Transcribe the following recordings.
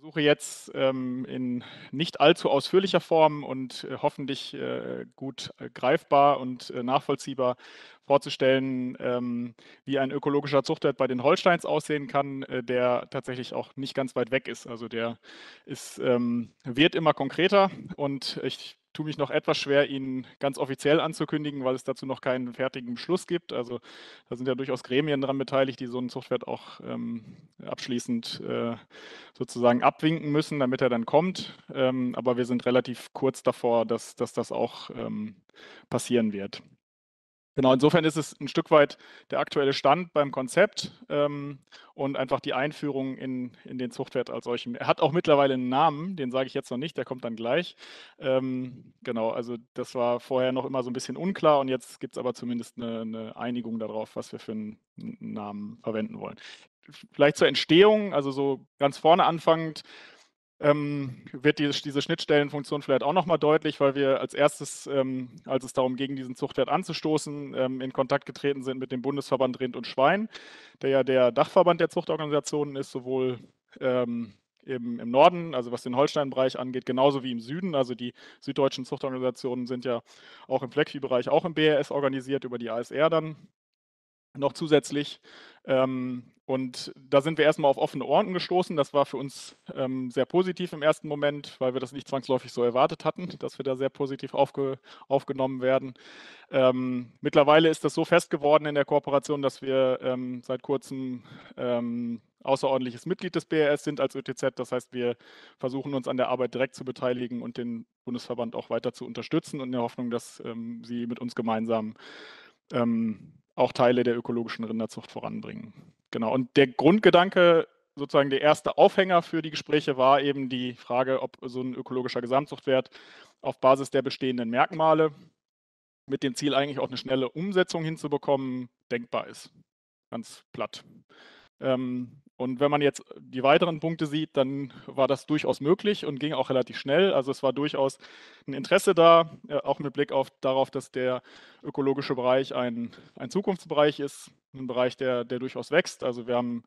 versuche jetzt ähm, in nicht allzu ausführlicher Form und äh, hoffentlich äh, gut äh, greifbar und äh, nachvollziehbar vorzustellen, ähm, wie ein ökologischer Zuchtwert bei den Holsteins aussehen kann, äh, der tatsächlich auch nicht ganz weit weg ist. Also der ist, ähm, wird immer konkreter und ich tue mich noch etwas schwer, ihn ganz offiziell anzukündigen, weil es dazu noch keinen fertigen Beschluss gibt. Also da sind ja durchaus Gremien daran beteiligt, die so einen Zuchtwert auch ähm, abschließend äh, sozusagen abwinken müssen, damit er dann kommt. Ähm, aber wir sind relativ kurz davor, dass, dass das auch ähm, passieren wird. Genau, insofern ist es ein Stück weit der aktuelle Stand beim Konzept ähm, und einfach die Einführung in, in den Zuchtwert als solchen. Er hat auch mittlerweile einen Namen, den sage ich jetzt noch nicht, der kommt dann gleich. Ähm, genau, also das war vorher noch immer so ein bisschen unklar und jetzt gibt es aber zumindest eine, eine Einigung darauf, was wir für einen Namen verwenden wollen. Vielleicht zur Entstehung, also so ganz vorne anfangend ähm, wird die, diese Schnittstellenfunktion vielleicht auch nochmal deutlich, weil wir als erstes, ähm, als es darum ging, diesen Zuchtwert anzustoßen, ähm, in Kontakt getreten sind mit dem Bundesverband Rind und Schwein, der ja der Dachverband der Zuchtorganisationen ist, sowohl ähm, im, im, Norden, also was den Holstein-Bereich angeht, genauso wie im Süden. Also die süddeutschen Zuchtorganisationen sind ja auch im Fleckvieh-Bereich, auch im BRS organisiert über die ASR dann noch zusätzlich. Ähm, und da sind wir erstmal auf offene Ohren gestoßen. Das war für uns ähm, sehr positiv im ersten Moment, weil wir das nicht zwangsläufig so erwartet hatten, dass wir da sehr positiv aufge aufgenommen werden. Ähm, mittlerweile ist das so fest geworden in der Kooperation, dass wir ähm, seit kurzem ähm, außerordentliches Mitglied des BRS sind als ÖTZ. Das heißt, wir versuchen uns an der Arbeit direkt zu beteiligen und den Bundesverband auch weiter zu unterstützen und in der Hoffnung, dass ähm, sie mit uns gemeinsam ähm, auch Teile der ökologischen Rinderzucht voranbringen. Genau. Und der Grundgedanke, sozusagen der erste Aufhänger für die Gespräche war eben die Frage, ob so ein ökologischer Gesamtzuchtwert auf Basis der bestehenden Merkmale mit dem Ziel eigentlich auch eine schnelle Umsetzung hinzubekommen, denkbar ist. Ganz platt. Ähm, und wenn man jetzt die weiteren Punkte sieht, dann war das durchaus möglich und ging auch relativ schnell. Also es war durchaus ein Interesse da, äh, auch mit Blick auf, darauf, dass der ökologische Bereich ein, ein Zukunftsbereich ist, ein Bereich, der, der durchaus wächst. Also wir haben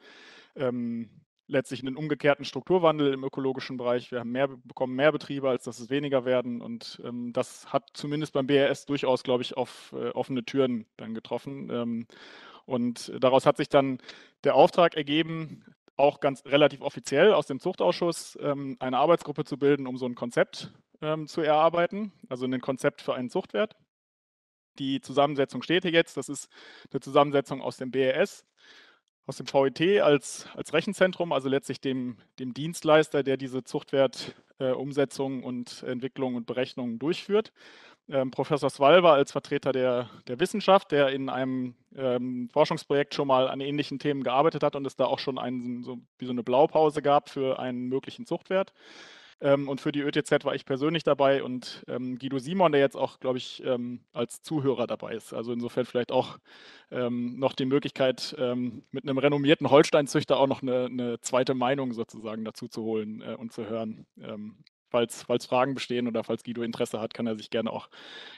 ähm, letztlich einen umgekehrten Strukturwandel im ökologischen Bereich. Wir haben mehr, bekommen mehr Betriebe, als dass es weniger werden. Und ähm, das hat zumindest beim BRS durchaus, glaube ich, auf äh, offene Türen dann getroffen. Ähm, und daraus hat sich dann der Auftrag ergeben, auch ganz relativ offiziell aus dem Zuchtausschuss ähm, eine Arbeitsgruppe zu bilden, um so ein Konzept ähm, zu erarbeiten, also ein Konzept für einen Zuchtwert. Die Zusammensetzung steht hier jetzt. Das ist eine Zusammensetzung aus dem BRS, aus dem VET als, als Rechenzentrum, also letztlich dem, dem Dienstleister, der diese Zuchtwertumsetzung und Entwicklung und Berechnung durchführt ähm, Professor Svalber als Vertreter der, der Wissenschaft, der in einem ähm, Forschungsprojekt schon mal an ähnlichen Themen gearbeitet hat und es da auch schon einen, so, wie so eine Blaupause gab für einen möglichen Zuchtwert. Ähm, und für die ÖTZ war ich persönlich dabei und ähm, Guido Simon, der jetzt auch, glaube ich, ähm, als Zuhörer dabei ist. Also insofern vielleicht auch ähm, noch die Möglichkeit, mit einem renommierten Holsteinzüchter auch noch eine, eine, zweite Meinung sozusagen dazu zu holen äh, und zu hören falls, falls Fragen bestehen oder falls Guido Interesse hat, kann er sich gerne auch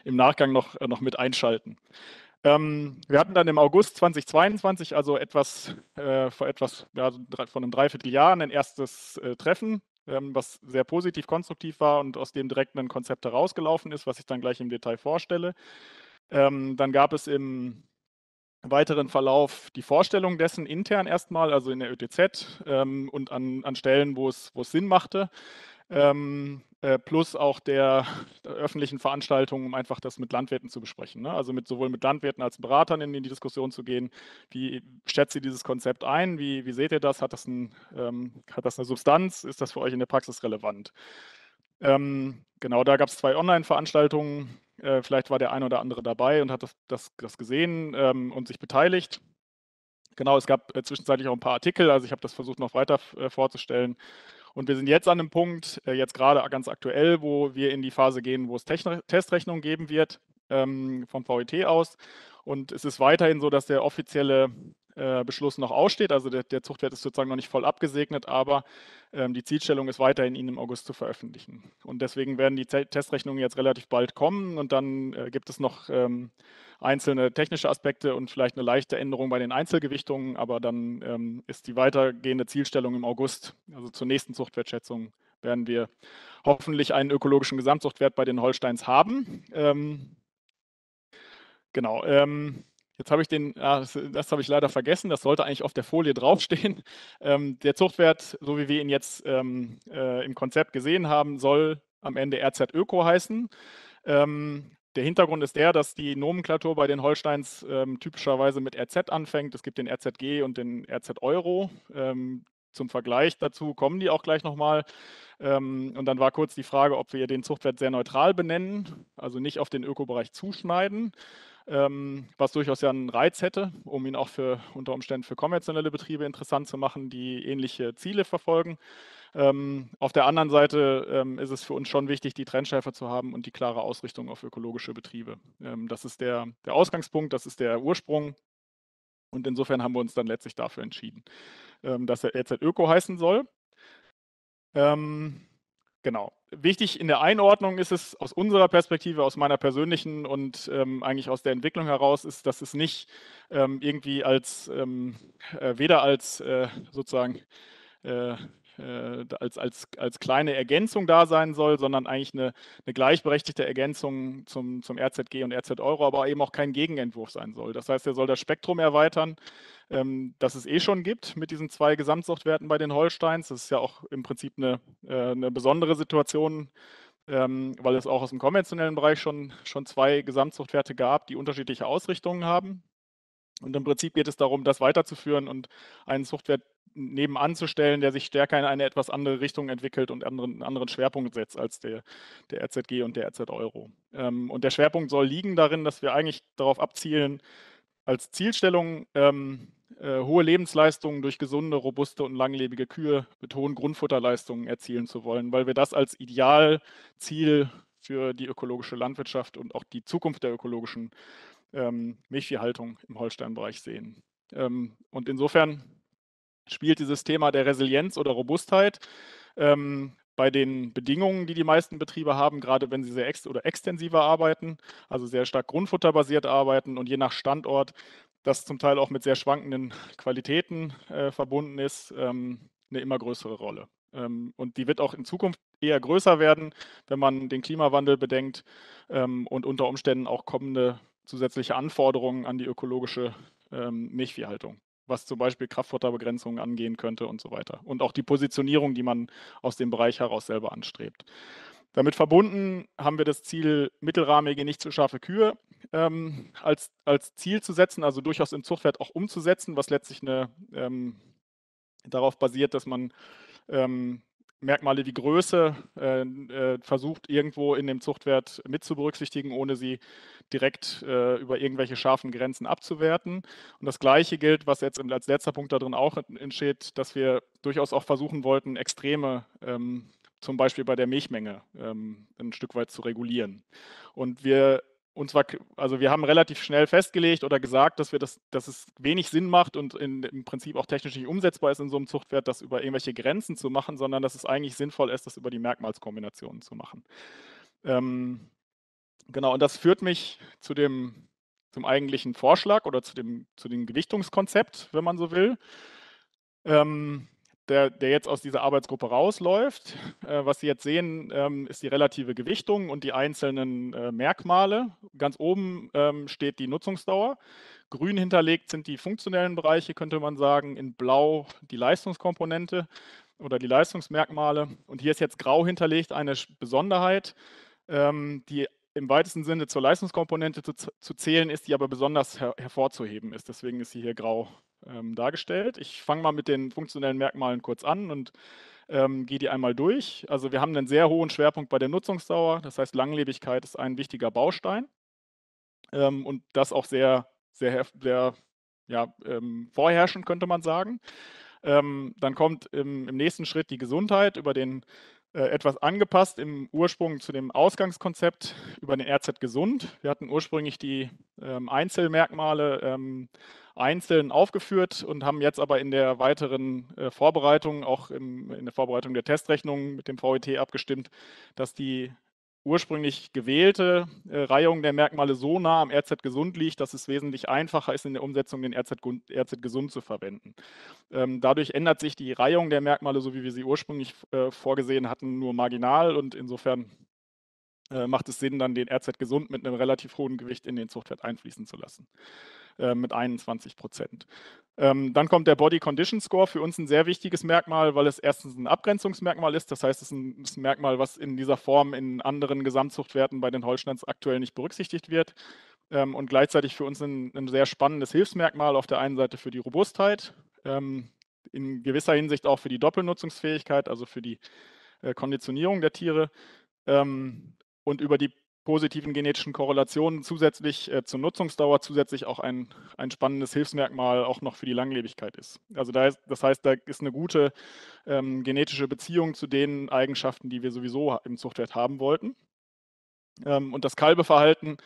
im Nachgang noch, äh, noch mit einschalten. Ähm, wir hatten dann im August 2022, also etwas äh, vor etwas ja, von einem Dreivierteljahr, ein erstes äh, Treffen, ähm, was sehr positiv konstruktiv war und aus dem direkt ein Konzept herausgelaufen ist, was ich dann gleich im Detail vorstelle. Ähm, dann gab es im weiteren Verlauf die Vorstellung dessen intern erstmal, also in der ÖTZ ähm, und an, an Stellen, wo es, wo es Sinn machte ähm, äh, plus auch der, der, öffentlichen Veranstaltungen, um einfach das mit Landwirten zu besprechen. Ne? Also mit, sowohl mit Landwirten als Beratern in, in, die Diskussion zu gehen. Wie schätzt ihr dieses Konzept ein? Wie, wie seht ihr das? Hat das, ein, ähm, hat das eine Substanz? Ist das für euch in der Praxis relevant? Ähm, genau, da gab es zwei Online-Veranstaltungen. Äh, vielleicht war der ein oder andere dabei und hat das, das, das gesehen ähm, und sich beteiligt. Genau, es gab äh, zwischenzeitlich auch ein paar Artikel, also ich habe das versucht noch weiter äh, vorzustellen. Und wir sind jetzt an einem Punkt, äh, jetzt gerade ganz aktuell, wo wir in die Phase gehen, wo es Techn Testrechnung geben wird ähm, vom VET aus. Und es ist weiterhin so, dass der offizielle äh, Beschluss noch aussteht. Also der, der, Zuchtwert ist sozusagen noch nicht voll abgesegnet, aber ähm, die Zielstellung ist weiterhin, ihn im August zu veröffentlichen. Und deswegen werden die Z Testrechnungen jetzt relativ bald kommen und dann äh, gibt es noch ähm, einzelne technische Aspekte und vielleicht eine leichte Änderung bei den Einzelgewichtungen, aber dann ähm, ist die weitergehende Zielstellung im August, also zur nächsten Zuchtwertschätzung, werden wir hoffentlich einen ökologischen Gesamtzuchtwert bei den Holsteins haben. Ähm, genau. Ähm, Jetzt habe ich den, ah, das, das habe ich leider vergessen, das sollte eigentlich auf der Folie draufstehen. Ähm, der Zuchtwert, so wie wir ihn jetzt ähm, äh, im Konzept gesehen haben, soll am Ende RZ Öko heißen. Ähm, der Hintergrund ist der, dass die Nomenklatur bei den Holsteins ähm, typischerweise mit RZ anfängt. Es gibt den RZG und den RZ Euro. Ähm, zum Vergleich dazu kommen die auch gleich nochmal. Ähm, und dann war kurz die Frage, ob wir den Zuchtwert sehr neutral benennen, also nicht auf den Ökobereich zuschneiden ähm, was durchaus ja einen Reiz hätte, um ihn auch für unter Umständen für konventionelle Betriebe interessant zu machen, die ähnliche Ziele verfolgen. Ähm, auf der anderen Seite ähm, ist es für uns schon wichtig, die Trendschärfe zu haben und die klare Ausrichtung auf ökologische Betriebe. Ähm, das ist der, der Ausgangspunkt, das ist der Ursprung und insofern haben wir uns dann letztlich dafür entschieden, ähm, dass er EZ halt Öko heißen soll. Ähm, genau wichtig in der Einordnung ist es aus unserer Perspektive, aus meiner persönlichen und ähm, eigentlich aus der Entwicklung heraus, ist, dass es nicht ähm, irgendwie als ähm, äh, weder als äh, sozusagen äh, äh, als, als, als kleine Ergänzung da sein soll, sondern eigentlich eine, eine gleichberechtigte Ergänzung zum, zum RZG und RZ Euro, aber eben auch kein Gegenentwurf sein soll. Das heißt, er soll das Spektrum erweitern, ähm, das es eh schon gibt mit diesen zwei Gesamtsuchtwerten bei den Holsteins. Das ist ja auch im Prinzip eine, äh, eine besondere Situation. Ähm, weil es auch aus dem konventionellen Bereich schon, schon zwei Gesamtsuchtwerte gab, die unterschiedliche Ausrichtungen haben. Und im Prinzip geht es darum, das weiterzuführen und einen Zuchtwert nebenan zu stellen, der sich stärker in eine etwas andere Richtung entwickelt und anderen, anderen Schwerpunkt setzt als der, der RZG und der RZ Euro. Ähm, und der Schwerpunkt soll liegen darin, dass wir eigentlich darauf abzielen, als Zielstellung ähm, äh, hohe Lebensleistungen durch gesunde, robuste und langlebige Kühe mit hohen Grundfutterleistungen erzielen zu wollen, weil wir das als Idealziel für die ökologische Landwirtschaft und auch die Zukunft der ökologischen ähm, Milchviehhaltung im Holsteinbereich sehen. Ähm, und insofern spielt dieses Thema der Resilienz oder Robustheit ähm, bei den Bedingungen, die die meisten Betriebe haben, gerade wenn sie sehr ex oder extensiver arbeiten, also sehr stark grundfutterbasiert arbeiten und je nach Standort, das zum Teil auch mit sehr schwankenden Qualitäten äh, verbunden ist, ähm, eine immer größere Rolle. Ähm, und die wird auch in Zukunft eher größer werden, wenn man den Klimawandel bedenkt ähm, und unter Umständen auch kommende zusätzliche Anforderungen an die ökologische ähm, Milchviehhaltung, was zum Beispiel Kraftfutterbegrenzungen angehen könnte und so weiter. Und auch die Positionierung, die man aus dem Bereich heraus selber anstrebt. Damit verbunden haben wir das Ziel, mittelrahmige, nicht zu scharfe Kühe ähm, als, als Ziel zu setzen, also durchaus im Zuchtwert auch umzusetzen, was letztlich eine, ähm, darauf basiert, dass man ähm, Merkmale wie Größe äh, äh, versucht irgendwo in dem Zuchtwert mit zu berücksichtigen, ohne sie direkt äh, über irgendwelche scharfen Grenzen abzuwerten. Und das Gleiche gilt, was jetzt als letzter Punkt darin auch entsteht, dass wir durchaus auch versuchen wollten, Extreme ähm, zum Beispiel bei der Milchmenge ähm, ein Stück weit zu regulieren. Und wir und zwar, also wir haben relativ schnell festgelegt oder gesagt, dass wir das, dass es wenig Sinn macht und in, im Prinzip auch technisch nicht umsetzbar ist in so einem Zuchtwert, das über irgendwelche Grenzen zu machen, sondern dass es eigentlich sinnvoll ist, das über die Merkmalskombinationen zu machen. Ähm, genau, und das führt mich zu dem, zum eigentlichen Vorschlag oder zu dem, zu dem Gewichtungskonzept, wenn man so will. Ähm, der, der jetzt aus dieser Arbeitsgruppe rausläuft. Äh, was Sie jetzt sehen, ähm, ist die relative Gewichtung und die einzelnen äh, Merkmale. Ganz oben ähm, steht die Nutzungsdauer. Grün hinterlegt sind die funktionellen Bereiche, könnte man sagen. In Blau die Leistungskomponente oder die Leistungsmerkmale. Und hier ist jetzt grau hinterlegt eine Besonderheit, ähm, die im weitesten Sinne zur Leistungskomponente zu, zu, zählen ist, die aber besonders her hervorzuheben ist. Deswegen ist sie hier grau ähm, dargestellt. Ich fange mal mit den funktionellen Merkmalen kurz an und ähm, gehe die einmal durch. Also wir haben einen sehr hohen Schwerpunkt bei der Nutzungsdauer. Das heißt, Langlebigkeit ist ein wichtiger Baustein ähm, und das auch sehr, sehr, sehr ja, ähm, vorherrschend, könnte man sagen. Ähm, dann kommt im, im nächsten Schritt die Gesundheit über den äh, etwas angepasst im Ursprung zu dem Ausgangskonzept über den RZ Gesund. Wir hatten ursprünglich die ähm, Einzelmerkmale ähm, einzeln aufgeführt und haben jetzt aber in der weiteren äh, Vorbereitung, auch im, in der Vorbereitung der Testrechnung mit dem VET abgestimmt, dass die ursprünglich gewählte äh, Reihung der Merkmale so nah am RZ gesund liegt, dass es wesentlich einfacher ist, in der Umsetzung den RZ, gesund zu verwenden. Ähm, dadurch ändert sich die Reihung der Merkmale, so wie wir sie ursprünglich äh, vorgesehen hatten, nur marginal und insofern äh, macht es Sinn, dann den RZ gesund mit einem relativ hohen Gewicht in den Zuchtwert einfließen zu lassen, äh, mit 21 Prozent. Ähm, dann kommt der Body Condition Score, für uns ein sehr wichtiges Merkmal, weil es erstens ein Abgrenzungsmerkmal ist, das heißt, es ist ein, ist ein Merkmal, was in dieser Form in anderen Gesamtzuchtwerten bei den Holsteins aktuell nicht berücksichtigt wird ähm, und gleichzeitig für uns ein, ein, sehr spannendes Hilfsmerkmal auf der einen Seite für die Robustheit, ähm, in gewisser Hinsicht auch für die Doppelnutzungsfähigkeit, also für die äh, Konditionierung der Tiere. Ähm, und über die positiven genetischen Korrelationen zusätzlich äh, zur Nutzungsdauer zusätzlich auch ein, ein spannendes Hilfsmerkmal auch noch für die Langlebigkeit ist. Also da ist, das heißt, da ist eine gute ähm, genetische Beziehung zu den Eigenschaften, die wir sowieso im Zuchtwert haben wollten. Ähm, und das Kalbeverhalten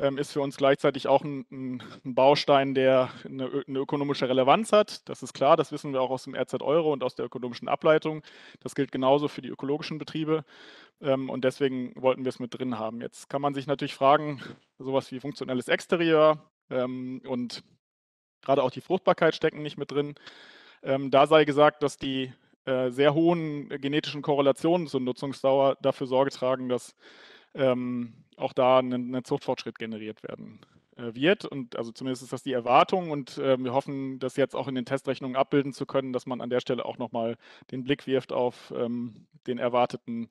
ähm, ist für uns gleichzeitig auch ein, ein, Baustein, der eine, eine, ökonomische Relevanz hat. Das ist klar, das wissen wir auch aus dem RZ Euro und aus der ökonomischen Ableitung. Das gilt genauso für die ökologischen Betriebe ähm, und deswegen wollten wir es mit drin haben. Jetzt kann man sich natürlich fragen, sowas wie funktionelles Exterieur ähm, und gerade auch die Fruchtbarkeit stecken nicht mit drin. da sei gesagt, dass die äh, sehr hohen genetischen Korrelationen zur Nutzungsdauer dafür Sorge tragen, dass ähm, auch da ein, ein Zuchtfortschritt generiert werden äh, wird. Und also zumindest ist das die Erwartung und äh, wir hoffen, das jetzt auch in den Testrechnungen abbilden zu können, dass man an der Stelle auch nochmal den Blick wirft auf ähm, den erwarteten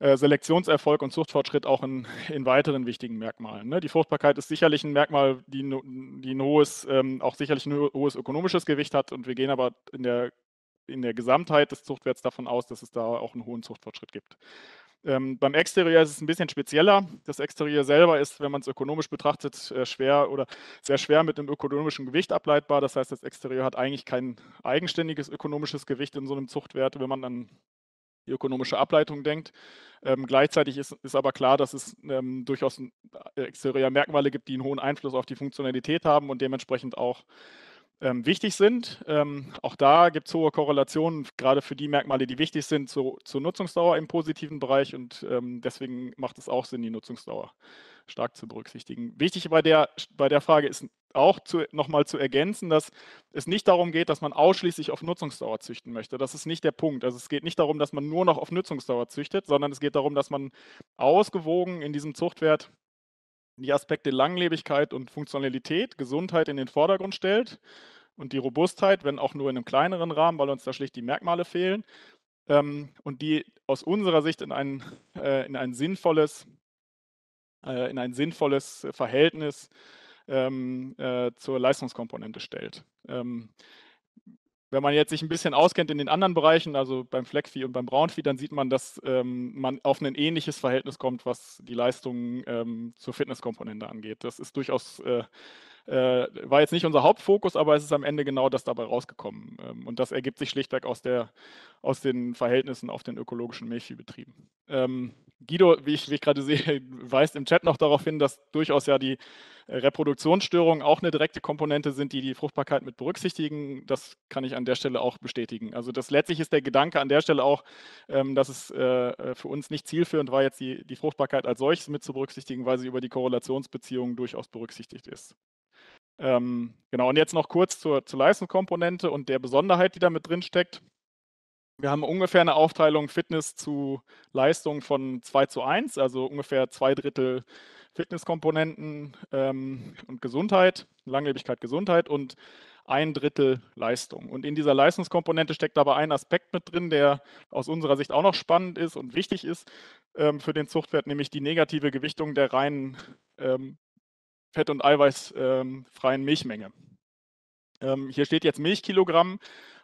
äh, Selektionserfolg und Zuchtfortschritt auch in, in weiteren wichtigen Merkmalen. Ne? Die Fruchtbarkeit ist sicherlich ein Merkmal, die, die ein hohes, ähm, auch sicherlich ein hohes ökonomisches Gewicht hat. Und wir gehen aber in der, in der Gesamtheit des Zuchtwerts davon aus, dass es da auch einen hohen Zuchtfortschritt gibt. Ähm, beim Exterieur ist es ein bisschen spezieller. Das Exterieur selber ist, wenn man es ökonomisch betrachtet, äh, schwer oder sehr schwer mit einem ökonomischen Gewicht ableitbar. Das heißt, das Exterieur hat eigentlich kein eigenständiges ökonomisches Gewicht in so einem Zuchtwert, wenn man an die ökonomische Ableitung denkt. Ähm, gleichzeitig ist, ist aber klar, dass es ähm, durchaus äh, exterior Merkmale gibt, die einen hohen Einfluss auf die Funktionalität haben und dementsprechend auch ähm, wichtig sind. Ähm, auch da gibt es hohe Korrelationen, gerade für die Merkmale, die wichtig sind, zu, zur Nutzungsdauer im positiven Bereich und ähm, deswegen macht es auch Sinn, die Nutzungsdauer stark zu berücksichtigen. Wichtig bei der, bei der Frage ist auch nochmal zu ergänzen, dass es nicht darum geht, dass man ausschließlich auf Nutzungsdauer züchten möchte. Das ist nicht der Punkt. Also es geht nicht darum, dass man nur noch auf Nutzungsdauer züchtet, sondern es geht darum, dass man ausgewogen in diesem Zuchtwert die Aspekte Langlebigkeit und Funktionalität, Gesundheit in den Vordergrund stellt und die Robustheit, wenn auch nur in einem kleineren Rahmen, weil uns da schlicht die Merkmale fehlen ähm, und die aus unserer Sicht in ein, äh, in ein sinnvolles äh, in ein sinnvolles Verhältnis ähm, äh, zur Leistungskomponente stellt. Ähm, wenn man jetzt sich ein bisschen auskennt in den anderen Bereichen, also beim Fleckvieh und beim Braunvieh, dann sieht man, dass ähm, man auf ein ähnliches Verhältnis kommt, was die Leistung ähm, zur Fitnesskomponente angeht. Das ist durchaus, äh, äh, war jetzt nicht unser Hauptfokus, aber es ist am Ende genau das dabei rausgekommen. Ähm, und das ergibt sich schlichtweg aus, der, aus den Verhältnissen auf den ökologischen Milchviehbetrieben. Ähm, Guido, wie ich, ich gerade sehe, weist im Chat noch darauf hin, dass durchaus ja die äh, Reproduktionsstörungen auch eine direkte Komponente sind, die die Fruchtbarkeit mit berücksichtigen. Das kann ich an der Stelle auch bestätigen. Also das letztlich ist der Gedanke an der Stelle auch, ähm, dass es äh, äh, für uns nicht zielführend war, jetzt die, die Fruchtbarkeit als solches mit zu berücksichtigen, weil sie über die Korrelationsbeziehungen durchaus berücksichtigt ist. Ähm, genau, und jetzt noch kurz zur, zur Leistungskomponente und der Besonderheit, die da mit drin steckt wir haben ungefähr eine Aufteilung Fitness zu Leistung von 2 zu 1, also ungefähr zwei Drittel Fitnesskomponenten ähm, und Gesundheit, Langlebigkeit, Gesundheit und ein Drittel Leistung. Und in dieser Leistungskomponente steckt aber ein Aspekt mit drin, der aus unserer Sicht auch noch spannend ist und wichtig ist ähm, für den Zuchtwert, nämlich die negative Gewichtung der reinen ähm, Fett- und eiweißfreien ähm, Milchmenge. Ähm, hier steht jetzt Milchkilogramm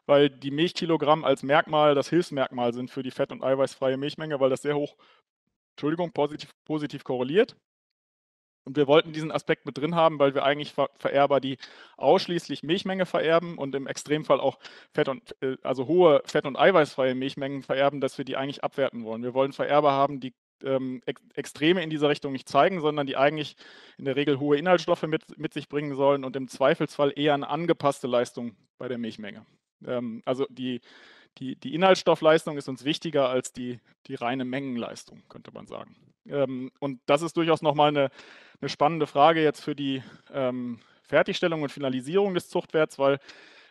weil die Milchkilogramm als Merkmal das Hilfsmerkmal sind für die fett- und eiweißfreie Milchmenge, weil das sehr hoch, Entschuldigung, positiv, positiv korreliert. Und wir wollten diesen Aspekt mit drin haben, weil wir eigentlich Vererber, die ausschließlich Milchmenge vererben und im Extremfall auch Fett und, äh, also hohe Fett- und eiweißfreie Milchmengen vererben, dass wir die eigentlich abwerten wollen. Wir wollen Vererber haben, die ähm, Extreme in dieser Richtung nicht zeigen, sondern die eigentlich in der Regel hohe Inhaltsstoffe mit, mit sich bringen sollen und im Zweifelsfall eher eine angepasste Leistung bei der Milchmenge. Ähm, also die, die, die Inhaltsstoffleistung ist uns wichtiger als die, die reine Mengenleistung, könnte man sagen. Ähm, und das ist durchaus nochmal eine, eine spannende Frage jetzt für die ähm, Fertigstellung und Finalisierung des Zuchtwerts, weil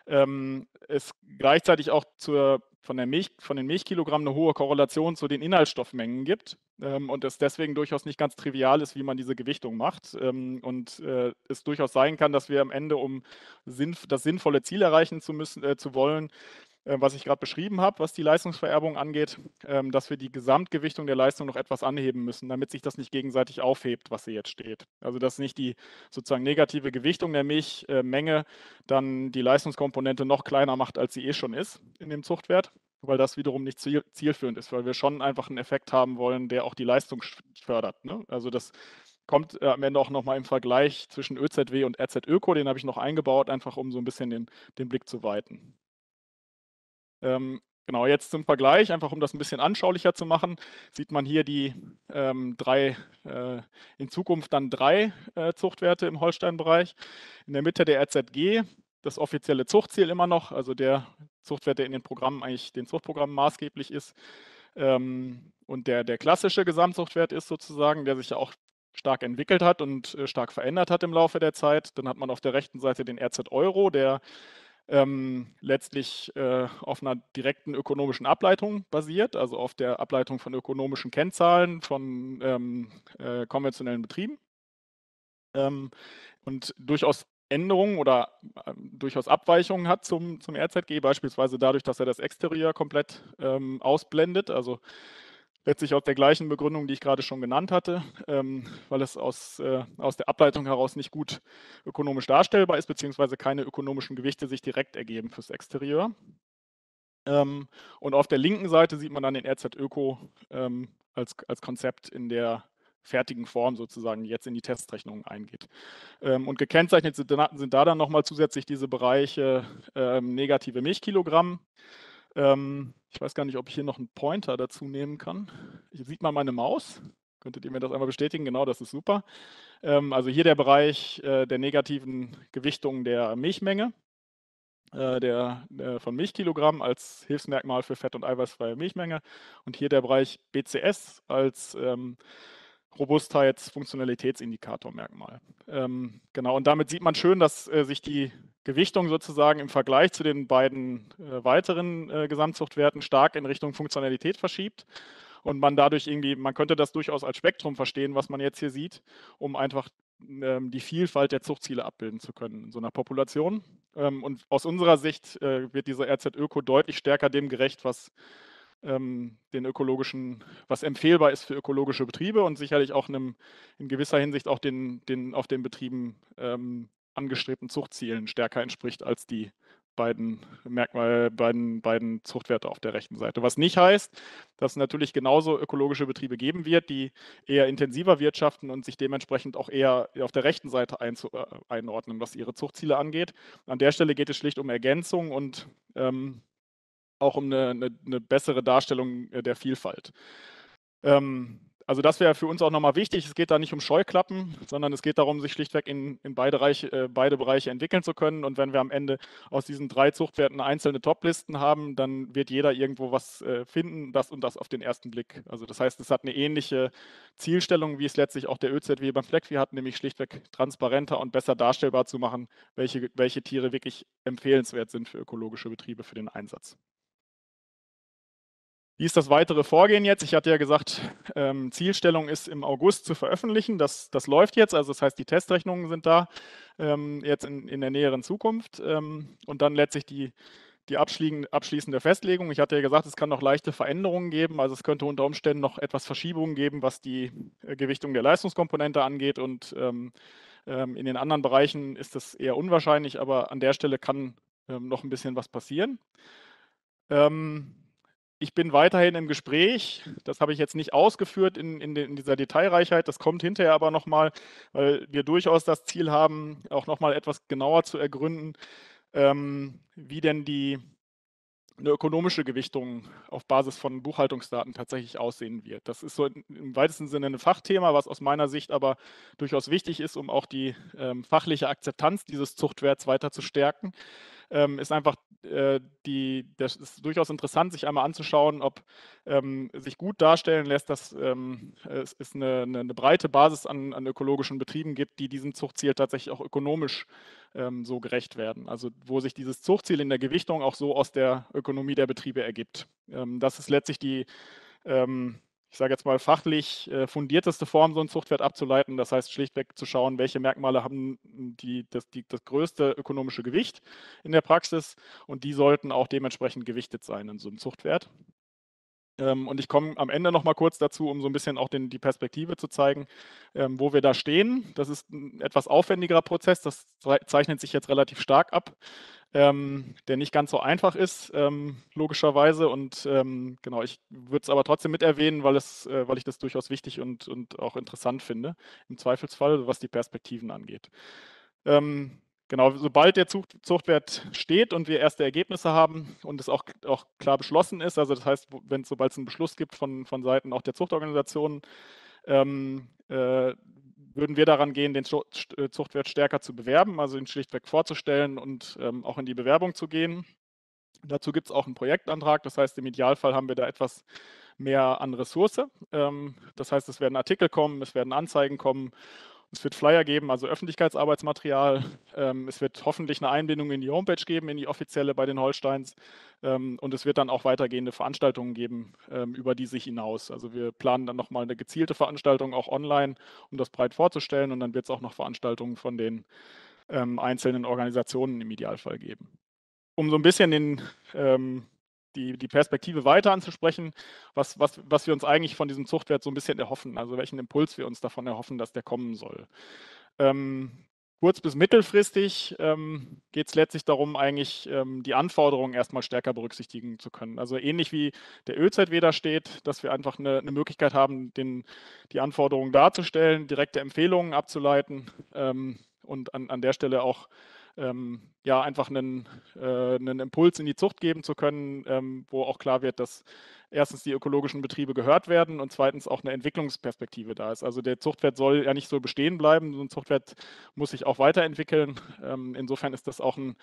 ähm, es gleichzeitig auch zur von, der Milch, von den Milchkilogramm eine hohe Korrelation zu den Inhaltsstoffmengen gibt ähm, und es deswegen durchaus nicht ganz trivial ist, wie man diese Gewichtung macht. Ähm, und äh, es durchaus sein kann, dass wir am Ende, um Sinn, das sinnvolle Ziel erreichen zu, müssen, äh, zu wollen, ähm, was ich gerade beschrieben habe, was die Leistungsvererbung angeht, ähm, dass wir die Gesamtgewichtung der Leistung noch etwas anheben müssen, damit sich das nicht gegenseitig aufhebt, was hier jetzt steht. Also dass nicht die sozusagen negative Gewichtung der Milchmenge äh, dann die Leistungskomponente noch kleiner macht, als sie eh schon ist in dem Zuchtwert, weil das wiederum nicht zielführend ist, weil wir schon einfach einen Effekt haben wollen, der auch die Leistung fördert. Ne? Also das kommt äh, am Ende auch nochmal im Vergleich zwischen ÖZW und RZ Öko, den habe ich noch eingebaut, einfach um so ein bisschen den, den Blick zu weiten. Ähm, genau, jetzt zum Vergleich, einfach um das ein bisschen anschaulicher zu machen, sieht man hier die ähm, drei, äh, in Zukunft dann drei äh, Zuchtwerte im Holstein-Bereich. In der Mitte der RZG, das offizielle Zuchtziel immer noch, also der Zuchtwert, der in den Programmen eigentlich den Zuchtprogrammen maßgeblich ist. Ähm, und der, der klassische Gesamtzuchtwert ist sozusagen, der sich ja auch stark entwickelt hat und äh, stark verändert hat im Laufe der Zeit. Dann hat man auf der rechten Seite den RZ Euro, der ähm, letztlich äh, auf einer direkten ökonomischen Ableitung basiert, also auf der Ableitung von ökonomischen Kennzahlen von ähm, äh, konventionellen Betrieben. Ähm, und durchaus Änderungen oder äh, durchaus Abweichungen hat zum, zum RZG, beispielsweise dadurch, dass er das Exterieur komplett ähm, ausblendet, also letztlich auf der gleichen Begründung, die ich gerade schon genannt hatte, ähm, weil es aus, äh, aus der Ableitung heraus nicht gut ökonomisch darstellbar ist, beziehungsweise keine ökonomischen Gewichte sich direkt ergeben fürs Exterieur. Ähm, und auf der linken Seite sieht man dann den RZ Öko ähm, als, als Konzept in der fertigen Form sozusagen, die jetzt in die Testrechnungen eingeht. Ähm, und gekennzeichnet sind, sind da dann nochmal zusätzlich diese Bereiche ähm, negative Milchkilogramm. Ähm, ich weiß gar nicht, ob ich hier noch einen Pointer dazu nehmen kann. Hier sieht man meine Maus. Könntet ihr mir das einmal bestätigen? Genau, das ist super. Ähm, also hier der Bereich äh, der negativen Gewichtung der Milchmenge, äh, der, äh, von Milchkilogramm als Hilfsmerkmal für fett- und eiweißfreie Milchmenge. Und hier der Bereich BCS als ähm, Robustheits-Funktionalitätsindikator-Merkmal. Ähm, genau, und damit sieht man schön, dass äh, sich die Gewichtung sozusagen im Vergleich zu den beiden äh, weiteren äh, Gesamtzuchtwerten stark in Richtung Funktionalität verschiebt. Und man dadurch irgendwie, man könnte das durchaus als Spektrum verstehen, was man jetzt hier sieht, um einfach ähm, die Vielfalt der Zuchtziele abbilden zu können in so einer Population. Ähm, und aus unserer Sicht äh, wird dieser RZ-Öko deutlich stärker dem gerecht, was ähm, den ökologischen, was empfehlbar ist für ökologische Betriebe und sicherlich auch einem, in gewisser Hinsicht auch den, den auf den Betrieben ähm, angestrebten Zuchtzielen stärker entspricht als die beiden Merkmale, beiden, beiden Zuchtwerte auf der rechten Seite. Was nicht heißt, dass es natürlich genauso ökologische Betriebe geben wird, die eher intensiver wirtschaften und sich dementsprechend auch eher auf der rechten Seite äh, einordnen, was ihre Zuchtziele angeht. An der Stelle geht es schlicht um Ergänzung und ähm, auch um eine, eine, eine bessere Darstellung äh, der Vielfalt. Ähm, also das wäre für uns auch nochmal wichtig. Es geht da nicht um Scheuklappen, sondern es geht darum, sich schlichtweg in, in beide, Reiche, äh, beide, Bereiche entwickeln zu können. Und wenn wir am Ende aus diesen drei Zuchtwerten einzelne Toplisten haben, dann wird jeder irgendwo was äh, finden, das und das auf den ersten Blick. Also das heißt, es hat eine ähnliche Zielstellung, wie es letztlich auch der ÖZW beim Fleckvieh hat, nämlich schlichtweg transparenter und besser darstellbar zu machen, welche, welche Tiere wirklich empfehlenswert sind für ökologische Betriebe für den Einsatz. Wie ist das weitere Vorgehen jetzt? Ich hatte ja gesagt, ähm, Zielstellung ist im August zu veröffentlichen. Das, das läuft jetzt, also das heißt, die Testrechnungen sind da ähm, jetzt in, in der näheren Zukunft. Ähm, und dann letztlich die, die abschließende Festlegung. Ich hatte ja gesagt, es kann noch leichte Veränderungen geben. Also es könnte unter Umständen noch etwas Verschiebungen geben, was die äh, Gewichtung der Leistungskomponente angeht. Und ähm, ähm, in den anderen Bereichen ist das eher unwahrscheinlich, aber an der Stelle kann ähm, noch ein bisschen was passieren. Ähm, ich bin weiterhin im Gespräch. Das habe ich jetzt nicht ausgeführt in, in, in dieser Detailreichheit. Das kommt hinterher aber nochmal, weil wir durchaus das Ziel haben, auch nochmal etwas genauer zu ergründen, ähm, wie denn die eine ökonomische Gewichtung auf Basis von Buchhaltungsdaten tatsächlich aussehen wird. Das ist so im weitesten Sinne ein Fachthema, was aus meiner Sicht aber durchaus wichtig ist, um auch die ähm, fachliche Akzeptanz dieses Zuchtwerts weiter zu stärken. Ähm, ist einfach äh, die, das ist durchaus interessant, sich einmal anzuschauen, ob ähm, sich gut darstellen lässt, dass ähm, es ist eine, eine, eine, breite Basis an, an, ökologischen Betrieben gibt, die diesem Zuchtziel tatsächlich auch ökonomisch ähm, so gerecht werden. Also wo sich dieses Zuchtziel in der Gewichtung auch so aus der Ökonomie der Betriebe ergibt. Ähm, das ist letztlich die ähm, ich sage jetzt mal, fachlich äh, fundierteste Form, so einen Zuchtwert abzuleiten. Das heißt, schlichtweg zu schauen, welche Merkmale haben die, das, die, das größte ökonomische Gewicht in der Praxis und die sollten auch dementsprechend gewichtet sein in so einem Zuchtwert. Ähm, und ich komme am Ende nochmal kurz dazu, um so ein bisschen auch den, die Perspektive zu zeigen, ähm, wo wir da stehen. Das ist ein etwas aufwendigerer Prozess. Das zeichnet sich jetzt relativ stark ab, ähm, der nicht ganz so einfach ist, logischerweise. Und genau, ich würde es aber trotzdem mit erwähnen, weil, es, äh, weil ich das durchaus wichtig und, und auch interessant finde, im Zweifelsfall, was die Perspektiven angeht. Genau, sobald der Zucht, Zuchtwert steht und wir erste Ergebnisse haben und es auch, auch klar beschlossen ist, also das heißt, wenn sobald es einen Beschluss gibt von, von Seiten auch der Zuchtorganisationen, ähm, äh, würden wir daran gehen, den äh, Zuchtwert stärker zu bewerben, also ihn schlichtweg vorzustellen und ähm, auch in die Bewerbung zu gehen. Dazu gibt es auch einen Projektantrag, das heißt, im Idealfall haben wir da etwas mehr an Ressource. Ähm, das heißt, es werden Artikel kommen, es werden Anzeigen kommen es wird Flyer geben, also Öffentlichkeitsarbeitsmaterial. Ähm, es wird hoffentlich eine Einbindung in die Homepage geben, in die offizielle bei den Holsteins. Ähm, und es wird dann auch weitergehende Veranstaltungen geben, ähm, über die sich hinaus. Also wir planen dann nochmal eine gezielte Veranstaltung auch online, um das breit vorzustellen. Und dann wird es auch noch Veranstaltungen von den ähm, einzelnen Organisationen im Idealfall geben. Um so ein bisschen den ähm, die, die Perspektive weiter anzusprechen, was, was, was wir uns eigentlich von diesem Zuchtwert so ein bisschen erhoffen, also welchen Impuls wir uns davon erhoffen, dass der kommen soll. Ähm, kurz- bis mittelfristig ähm, geht es letztlich darum, eigentlich ähm, die Anforderungen erstmal stärker berücksichtigen zu können. Also ähnlich wie der ÖZW da steht, dass wir einfach eine, eine Möglichkeit haben, den, die Anforderungen darzustellen, direkte Empfehlungen abzuleiten ähm, und an, an der Stelle auch ähm, ja, einfach einen, äh, einen Impuls in die Zucht geben zu können, ähm, wo auch klar wird, dass erstens die ökologischen Betriebe gehört werden und zweitens auch eine Entwicklungsperspektive da ist. Also der Zuchtwert soll ja nicht so bestehen bleiben, so ein Zuchtwert muss sich auch weiterentwickeln. Ähm, insofern ist das auch ein,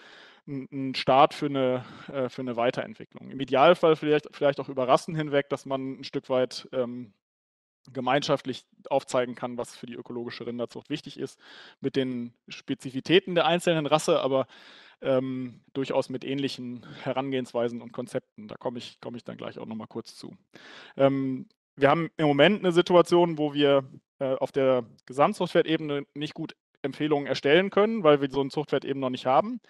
ein, ein Start für eine, äh, für eine Weiterentwicklung. Im Idealfall vielleicht, vielleicht auch über Rassen hinweg, dass man ein Stück weit ähm, gemeinschaftlich aufzeigen kann, was für die ökologische Rinderzucht wichtig ist, mit den Spezifitäten der einzelnen Rasse, aber ähm, durchaus mit ähnlichen Herangehensweisen und Konzepten. Da komme ich, komm ich dann gleich auch nochmal kurz zu. Ähm, wir haben im Moment eine Situation, wo wir äh, auf der Gesamtzuchtwertebene nicht gut Empfehlungen erstellen können, weil wir so einen Zuchtwert eben noch nicht haben.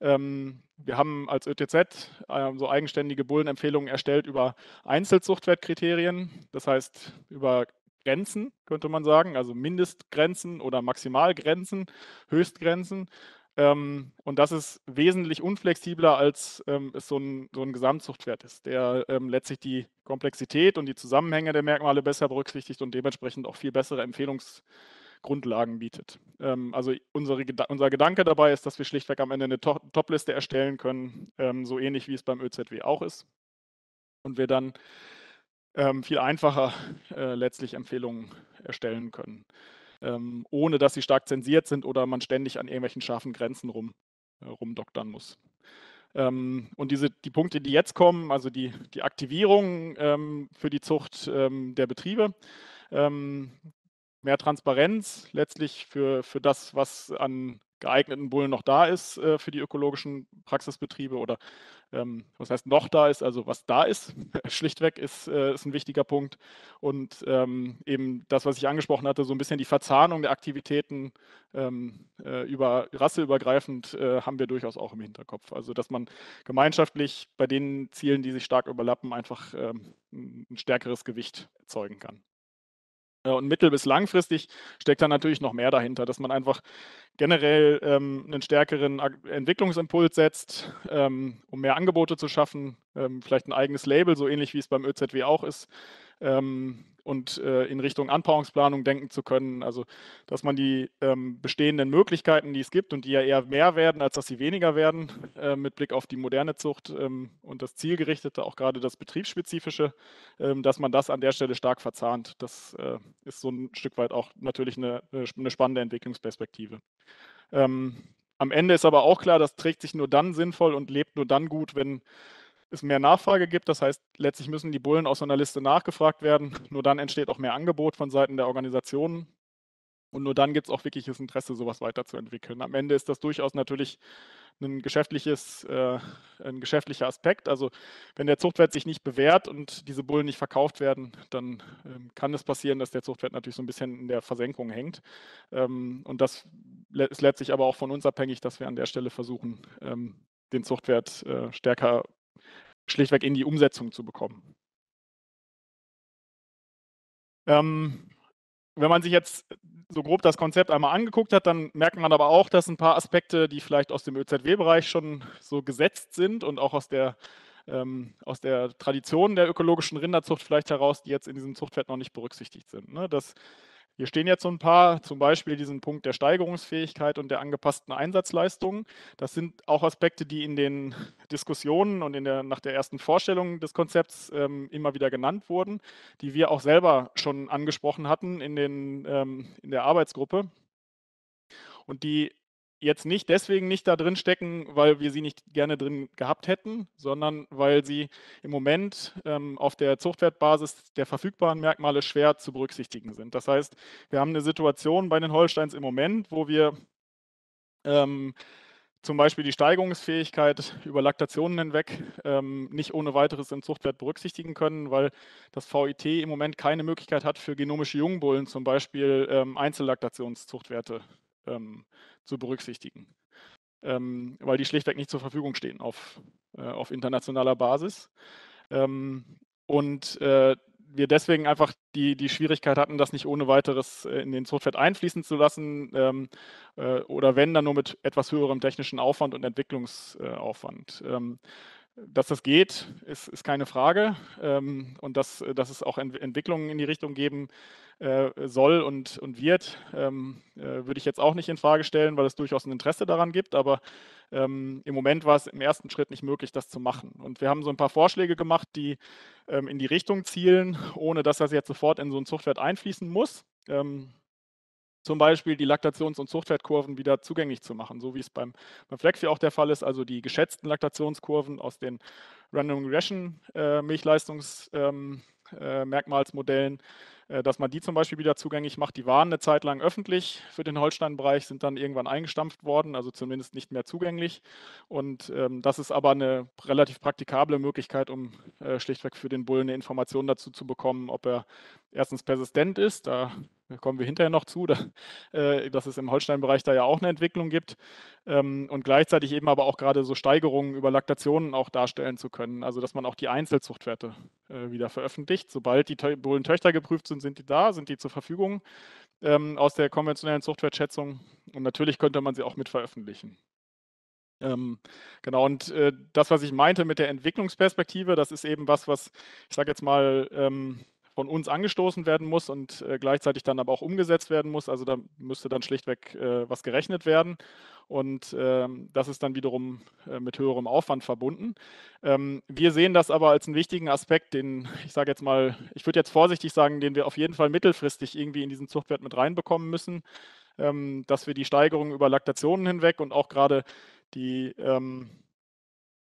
Ähm, wir haben als ÖTZ äh, so eigenständige Bullenempfehlungen erstellt über Einzelzuchtwertkriterien, das heißt über Grenzen, könnte man sagen, also Mindestgrenzen oder Maximalgrenzen, Höchstgrenzen. Ähm, und das ist wesentlich unflexibler, als ähm, es so ein, so ein Gesamtzuchtwert ist, der ähm, letztlich die Komplexität und die Zusammenhänge der Merkmale besser berücksichtigt und dementsprechend auch viel bessere Empfehlungs- Grundlagen bietet. Ähm, also unsere, unser Gedanke dabei ist, dass wir schlichtweg am Ende eine Top-Liste erstellen können, ähm, so ähnlich wie es beim ÖZW auch ist. Und wir dann ähm, viel einfacher äh, letztlich Empfehlungen erstellen können, ähm, ohne dass sie stark zensiert sind oder man ständig an irgendwelchen scharfen Grenzen rum, äh, rumdoktern muss ähm, und diese, die Punkte, die jetzt kommen, also die, die Aktivierung ähm, für die Zucht ähm, der Betriebe, ähm, mehr Transparenz letztlich für, für das, was an geeigneten Bullen noch da ist äh, für die ökologischen Praxisbetriebe oder ähm, was heißt noch da ist, also was da ist, schlichtweg ist, äh, ist ein wichtiger Punkt. Und ähm, eben das, was ich angesprochen hatte, so ein bisschen die Verzahnung der Aktivitäten ähm, äh, über rasseübergreifend äh, haben wir durchaus auch im Hinterkopf. Also dass man gemeinschaftlich bei den Zielen, die sich stark überlappen, einfach ähm, ein stärkeres Gewicht erzeugen kann. Äh, und mittel- bis langfristig steckt da natürlich noch mehr dahinter, dass man einfach generell ähm, einen stärkeren Entwicklungsimpuls setzt, ähm, um mehr Angebote zu schaffen, ähm, vielleicht ein eigenes Label, so ähnlich wie es beim ÖZW auch ist, ähm, und äh, in Richtung Anbauungsplanung denken zu können. Also, dass man die ähm, bestehenden Möglichkeiten, die es gibt und die ja eher mehr werden, als dass sie weniger werden, äh, mit Blick auf die moderne Zucht ähm, und das Zielgerichtete, auch gerade das Betriebsspezifische, ähm, dass man das an der Stelle stark verzahnt. Das äh, ist so ein Stück weit auch natürlich eine, äh, eine spannende Entwicklungsperspektive. Ähm, am Ende ist aber auch klar, das trägt sich nur dann sinnvoll und lebt nur dann gut, wenn es mehr Nachfrage gibt. Das heißt, letztlich müssen die Bullen aus so einer Liste nachgefragt werden. Nur dann entsteht auch mehr Angebot von Seiten der Organisationen. Und nur dann gibt es auch wirkliches Interesse, sowas weiterzuentwickeln. Am Ende ist das durchaus natürlich ein, geschäftliches, äh, ein geschäftlicher Aspekt. Also wenn der Zuchtwert sich nicht bewährt und diese Bullen nicht verkauft werden, dann ähm, kann es passieren, dass der Zuchtwert natürlich so ein bisschen in der Versenkung hängt. Ähm, und das ist letztlich aber auch von uns abhängig, dass wir an der Stelle versuchen, ähm, den Zuchtwert äh, stärker schlichtweg in die Umsetzung zu bekommen. Ähm, wenn man sich jetzt so grob das Konzept einmal angeguckt hat, dann merkt man aber auch, dass ein paar Aspekte, die vielleicht aus dem ÖZW-Bereich schon so gesetzt sind und auch aus der, ähm, aus der Tradition der ökologischen Rinderzucht vielleicht heraus, die jetzt in diesem Zuchtfeld noch nicht berücksichtigt sind. Ne? Das hier stehen jetzt so ein paar, zum Beispiel diesen Punkt der Steigerungsfähigkeit und der angepassten Einsatzleistungen. Das sind auch Aspekte, die in den Diskussionen und in der, nach der ersten Vorstellung des Konzepts ähm, immer wieder genannt wurden, die wir auch selber schon angesprochen hatten in, den, ähm, in der Arbeitsgruppe und die jetzt nicht deswegen nicht da drin stecken, weil wir sie nicht gerne drin gehabt hätten, sondern weil sie im Moment ähm, auf der Zuchtwertbasis der verfügbaren Merkmale schwer zu berücksichtigen sind. Das heißt, wir haben eine Situation bei den Holsteins im Moment, wo wir ähm, zum Beispiel die Steigerungsfähigkeit über Laktationen hinweg ähm, nicht ohne weiteres im Zuchtwert berücksichtigen können, weil das VIT im Moment keine Möglichkeit hat, für genomische Jungbullen zum Beispiel ähm, Einzellaktationszuchtwerte ähm, zu berücksichtigen, ähm, weil die schlichtweg nicht zur Verfügung stehen auf, äh, auf internationaler Basis. Ähm, und äh, wir deswegen einfach die, die Schwierigkeit hatten, das nicht ohne weiteres äh, in den Zotfett einfließen zu lassen ähm, äh, oder wenn, dann nur mit etwas höherem technischen Aufwand und Entwicklungsaufwand. Ähm, dass das geht, ist, ist keine Frage. Ähm, und dass, dass es auch Ent Entwicklungen in die Richtung geben äh, soll und, und wird, ähm, äh, würde ich jetzt auch nicht in Frage stellen, weil es durchaus ein Interesse daran gibt. Aber ähm, im Moment war es im ersten Schritt nicht möglich, das zu machen. Und wir haben so ein paar Vorschläge gemacht, die ähm, in die Richtung zielen, ohne dass das jetzt sofort in so einen Zuchtwert einfließen muss. Ähm, zum Beispiel die Laktations- und Zuchtwertkurven wieder zugänglich zu machen, so wie es beim, beim Flexi auch der Fall ist, also die geschätzten Laktationskurven aus den Random Regression äh, Milchleistungsmerkmalsmodellen. Ähm, äh, äh, dass man die zum Beispiel wieder zugänglich macht. Die waren eine Zeit lang öffentlich für den Holstein-Bereich, sind dann irgendwann eingestampft worden, also zumindest nicht mehr zugänglich. Und ähm, das ist aber eine relativ praktikable Möglichkeit, um äh, schlichtweg für den Bullen eine Information dazu zu bekommen, ob er erstens persistent ist, da kommen wir hinterher noch zu, da, äh, dass es im Holstein-Bereich da ja auch eine Entwicklung gibt ähm, und gleichzeitig eben aber auch gerade so Steigerungen über Laktationen auch darstellen zu können, also dass man auch die Einzelzuchtwerte äh, wieder veröffentlicht, sobald die Bullentöchter geprüft sind sind, sind die da, sind die zur Verfügung ähm, aus der konventionellen Zuchtwertschätzung und natürlich könnte man sie auch mit veröffentlichen. Ähm, genau, und äh, das, was ich meinte mit der Entwicklungsperspektive, das ist eben was, was ich sage jetzt mal, ähm, von uns angestoßen werden muss und äh, gleichzeitig dann aber auch umgesetzt werden muss. Also da müsste dann schlichtweg äh, was gerechnet werden. Und ähm, das ist dann wiederum äh, mit höherem Aufwand verbunden. Ähm, wir sehen das aber als einen wichtigen Aspekt, den ich sage jetzt mal, ich würde jetzt vorsichtig sagen, den wir auf jeden Fall mittelfristig irgendwie in diesen Zuchtwert mit reinbekommen müssen, ähm, dass wir die Steigerung über Laktationen hinweg und auch gerade die ähm,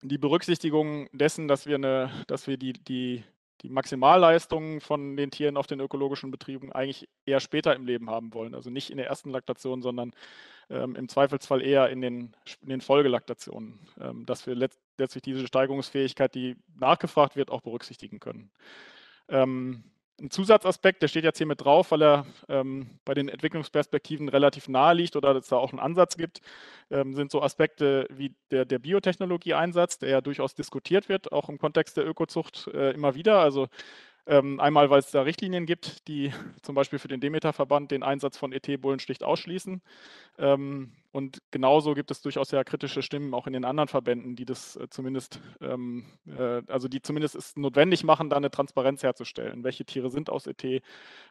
die Berücksichtigung dessen, dass wir, eine, dass wir die, die die Maximalleistungen von den Tieren auf den ökologischen Betrieben eigentlich eher später im Leben haben wollen. Also nicht in der ersten Laktation, sondern ähm, im Zweifelsfall eher in den, in den Folgelaktationen, ähm, dass wir let letztlich diese Steigerungsfähigkeit, die nachgefragt wird, auch berücksichtigen können. Ähm, ein Zusatzaspekt, der steht jetzt hier mit drauf, weil er ähm, bei den Entwicklungsperspektiven relativ nahe liegt oder es da auch einen Ansatz gibt, ähm, sind so Aspekte wie der, der Biotechnologie-Einsatz, der ja durchaus diskutiert wird, auch im Kontext der Ökozucht äh, immer wieder. Also ähm, einmal, weil es da Richtlinien gibt, die zum Beispiel für den Demeter-Verband den Einsatz von et bullen schlicht ausschließen. Ähm, und genauso gibt es durchaus sehr kritische Stimmen auch in den anderen Verbänden, die das äh, zumindest, ähm, äh, also die zumindest es notwendig machen, da eine Transparenz herzustellen. Welche Tiere sind aus ET?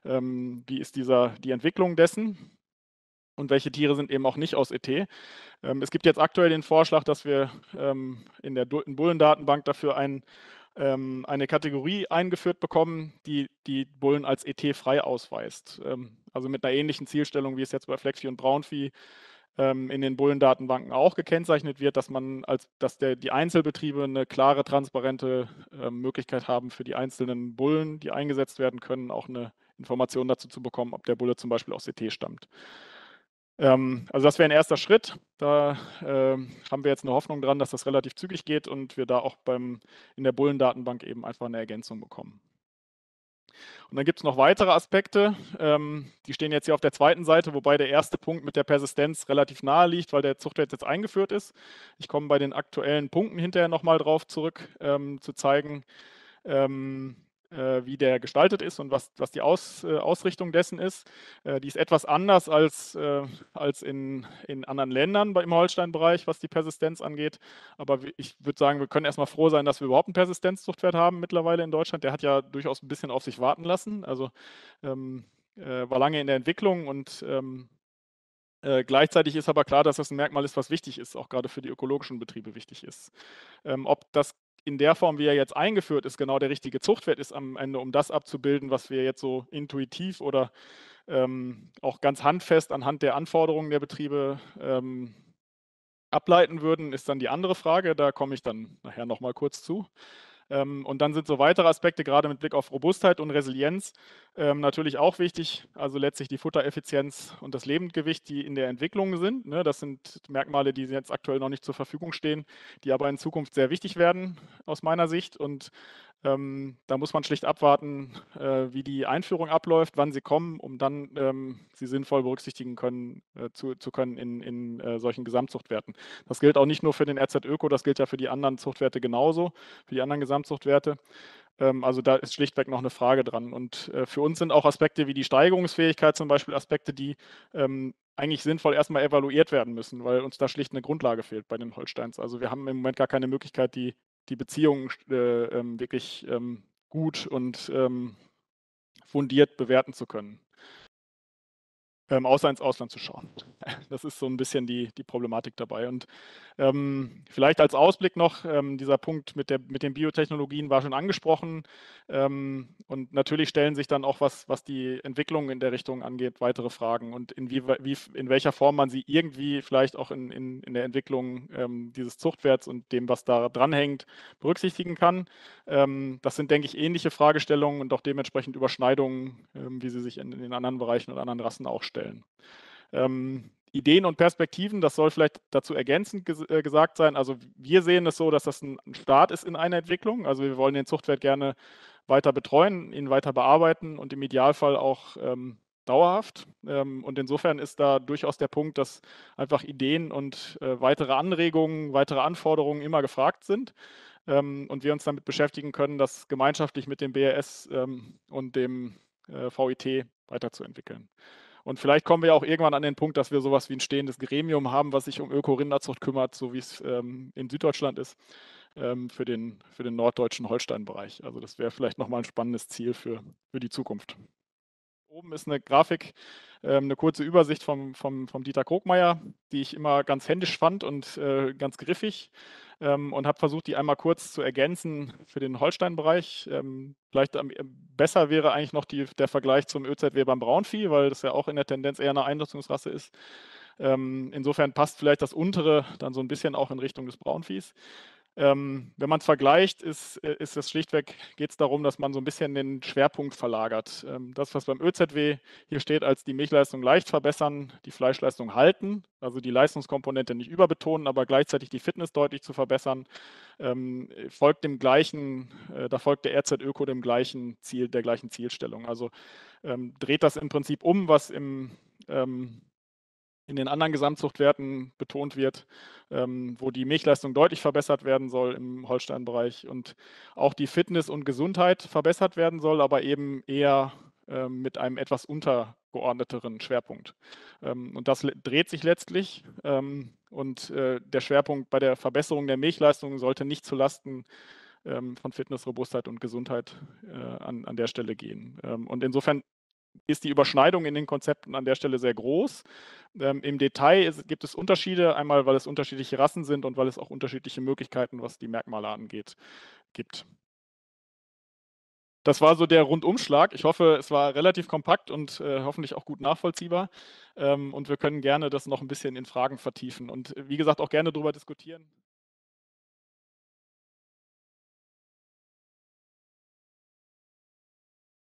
wie ist dieser, die Entwicklung dessen? und welche Tiere sind eben auch nicht aus ET. es gibt jetzt aktuell den Vorschlag, dass wir in der Bullendatenbank dafür ein ähm, eine Kategorie eingeführt bekommen, die die Bullen als ET frei ausweist. Ähm, also mit einer ähnlichen Zielstellung, wie es jetzt bei Flexi und Braunvieh ähm, in den Bullendatenbanken auch gekennzeichnet wird, dass man als dass der, die Einzelbetriebe eine klare, transparente äh, Möglichkeit haben für die einzelnen Bullen, die eingesetzt werden können, auch eine Information dazu zu bekommen, ob der Bulle zum Beispiel aus ET stammt. Ähm, also das wäre ein erster Schritt. Da äh, haben wir jetzt eine Hoffnung dran, dass das relativ zügig geht und wir da auch beim, in der Bullendatenbank eben einfach eine Ergänzung bekommen. Und dann gibt es noch weitere Aspekte, ähm, die stehen jetzt hier auf der zweiten Seite, wobei der erste Punkt mit der Persistenz relativ nahe liegt, weil der Zuchtwert jetzt eingeführt ist. Ich komme bei den aktuellen Punkten hinterher nochmal drauf zurück, ähm, zu zeigen, ähm, äh, wie der gestaltet ist und was, was die Aus, äh, Ausrichtung dessen ist. Äh, die ist etwas anders als, als in, in anderen Ländern im Holstein-Bereich, was die Persistenz angeht. Aber ich würde sagen, wir können erstmal froh sein, dass wir überhaupt einen Persistenzzuchtwert haben mittlerweile in Deutschland. Der hat ja durchaus ein bisschen auf sich warten lassen. Also ähm, äh, war lange in der Entwicklung und ähm, äh, gleichzeitig ist aber klar, dass das ein Merkmal ist, was wichtig ist, auch gerade für die ökologischen Betriebe wichtig ist. Ähm, ob das in der Form, wie er jetzt eingeführt ist, genau der richtige Zuchtwert ist am Ende, um das abzubilden, was wir jetzt so intuitiv oder ähm, auch ganz handfest anhand der Anforderungen der Betriebe ähm, ableiten würden, ist dann die andere Frage. Da komme ich dann nachher nochmal kurz zu. Ähm, und dann sind so weitere Aspekte, gerade mit Blick auf Robustheit und Resilienz, ähm, natürlich auch wichtig. Also letztlich die Futtereffizienz und das Lebendgewicht, die in der Entwicklung sind. Ne? Das sind Merkmale, die jetzt aktuell noch nicht zur Verfügung stehen, die aber in Zukunft sehr wichtig werden aus meiner Sicht. Und ähm, da muss man schlicht abwarten, äh, wie die Einführung abläuft, wann sie kommen, um dann ähm, sie sinnvoll berücksichtigen können, äh, zu, zu, können in, in äh, solchen Gesamtzuchtwerten. Das gilt auch nicht nur für den RZ Öko, das gilt ja für die anderen Zuchtwerte genauso, für die anderen Gesamtzuchtwerte. Ähm, also da ist schlichtweg noch eine Frage dran. Und äh, für uns sind auch Aspekte wie die Steigerungsfähigkeit zum Beispiel Aspekte, die ähm, eigentlich sinnvoll erstmal evaluiert werden müssen, weil uns da schlicht eine Grundlage fehlt bei den Holsteins. Also wir haben im Moment gar keine Möglichkeit, die die Beziehung äh, ähm, wirklich ähm, gut und ähm, fundiert bewerten zu können ähm, außer ins Ausland zu schauen. Das ist so ein bisschen die, die Problematik dabei. Und ähm, vielleicht als Ausblick noch, ähm, dieser Punkt mit, der, mit den Biotechnologien war schon angesprochen. Ähm, und natürlich stellen sich dann auch, was, was die Entwicklung in der Richtung angeht, weitere Fragen und in, wie, wie, in welcher Form man sie irgendwie vielleicht auch in, in, in der Entwicklung ähm, dieses Zuchtwerts und dem, was da dranhängt, berücksichtigen kann. Ähm, das sind, denke ich, ähnliche Fragestellungen und auch dementsprechend Überschneidungen, wie sie sich in, in den anderen Bereichen und anderen Rassen auch stellen stellen. Ähm, Ideen und Perspektiven, das soll vielleicht dazu ergänzend ges äh, gesagt sein. Also wir sehen es so, dass das ein Start ist in einer Entwicklung. Also wir wollen den Zuchtwert gerne weiter betreuen, ihn weiter bearbeiten und im Idealfall auch ähm, dauerhaft. Ähm, und insofern ist da durchaus der Punkt, dass einfach Ideen und äh, weitere Anregungen, weitere Anforderungen immer gefragt sind ähm, und wir uns damit beschäftigen können, das gemeinschaftlich mit dem BRS ähm, und dem äh, VIT weiterzuentwickeln. Und vielleicht kommen wir auch irgendwann an den Punkt, dass wir sowas wie ein stehendes Gremium haben, was sich um Öko-Rinderzucht kümmert, so wie es ähm, in Süddeutschland ist, ähm, für, den, für den norddeutschen Holstein-Bereich. Also das wäre vielleicht nochmal ein spannendes Ziel für, für die Zukunft. Oben ist eine Grafik, ähm, eine kurze Übersicht vom, vom, vom Dieter Krogmeier, die ich immer ganz händisch fand und äh, ganz griffig ähm, und habe versucht, die einmal kurz zu ergänzen für den Holstein-Bereich. Ähm, vielleicht äh, besser wäre eigentlich noch die, der Vergleich zum ÖZW beim Braunvieh, weil das ja auch in der Tendenz eher eine Einnutzungsrasse ist. insofern passt vielleicht das untere dann so ein bisschen auch in Richtung des Braunviehs. Ähm, wenn man es vergleicht, ist, äh, ist es schlichtweg, geht es darum, dass man so ein bisschen den Schwerpunkt verlagert. Ähm, das, was beim ÖZW hier steht, als die Milchleistung leicht verbessern, die Fleischleistung halten, also die Leistungskomponente nicht überbetonen, aber gleichzeitig die Fitness deutlich zu verbessern, ähm, folgt dem gleichen, äh, da folgt der RZ Öko dem gleichen Ziel, der gleichen Zielstellung. Also ähm, dreht das im Prinzip um, was im ähm, in den anderen Gesamtzuchtwerten betont wird, ähm, wo die Milchleistung deutlich verbessert werden soll im Holstein-Bereich und auch die Fitness und Gesundheit verbessert werden soll, aber eben eher äh, mit einem etwas untergeordneteren Schwerpunkt. Ähm, und das dreht sich letztlich. Ähm, und äh, der Schwerpunkt bei der Verbesserung der Milchleistung sollte nicht zulasten ähm, von Fitness, Robustheit und Gesundheit äh, an, an der Stelle gehen. Ähm, und insofern ist die Überschneidung in den Konzepten an der Stelle sehr groß. Ähm, Im Detail ist, gibt es Unterschiede, einmal weil es unterschiedliche Rassen sind und weil es auch unterschiedliche Möglichkeiten, was die Merkmale angeht, gibt. Das war so der Rundumschlag. Ich hoffe, es war relativ kompakt und äh, hoffentlich auch gut nachvollziehbar. Ähm, und wir können gerne das noch ein bisschen in Fragen vertiefen und äh, wie gesagt auch gerne darüber diskutieren.